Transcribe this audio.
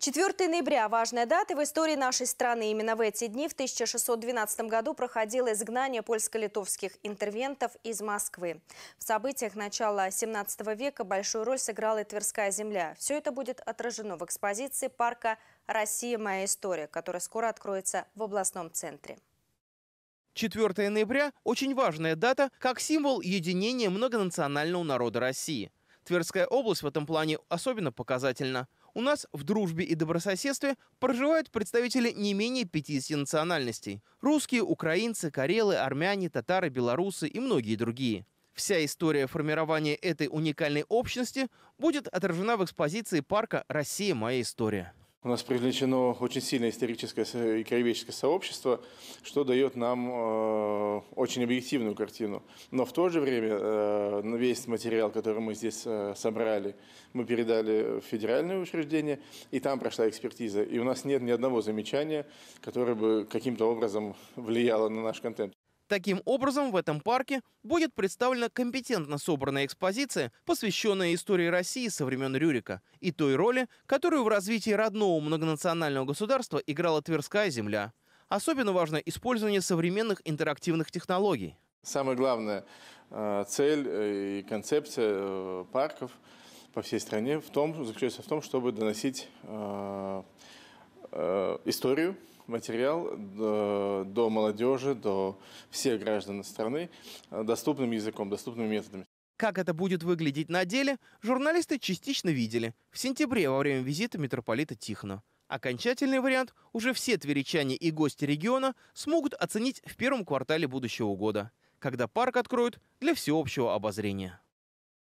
4 ноября – важная дата в истории нашей страны. Именно в эти дни в 1612 году проходило изгнание польско-литовских интервентов из Москвы. В событиях начала 17 века большую роль сыграла и Тверская земля. Все это будет отражено в экспозиции парка «Россия. Моя история», которая скоро откроется в областном центре. 4 ноября – очень важная дата как символ единения многонационального народа России. Тверская область в этом плане особенно показательна. У нас в дружбе и добрососедстве проживают представители не менее 50 национальностей. Русские, украинцы, карелы, армяне, татары, белорусы и многие другие. Вся история формирования этой уникальной общности будет отражена в экспозиции парка «Россия. Моя история». У нас привлечено очень сильное историческое и краеведческое сообщество, что дает нам э, очень объективную картину. Но в то же время э, весь материал, который мы здесь э, собрали, мы передали в федеральное учреждение, и там прошла экспертиза. И у нас нет ни одного замечания, которое бы каким-то образом влияло на наш контент. Таким образом, в этом парке будет представлена компетентно собранная экспозиция, посвященная истории России со времен Рюрика и той роли, которую в развитии родного многонационального государства играла Тверская земля. Особенно важно использование современных интерактивных технологий. Самая главная э, цель э, и концепция э, парков по всей стране в том, заключается в том, чтобы доносить Э, историю, материал до, э, до молодежи, до всех граждан страны э, доступным языком, доступными методами. Как это будет выглядеть на деле, журналисты частично видели в сентябре во время визита митрополита Тихона. Окончательный вариант уже все тверичане и гости региона смогут оценить в первом квартале будущего года, когда парк откроют для всеобщего обозрения.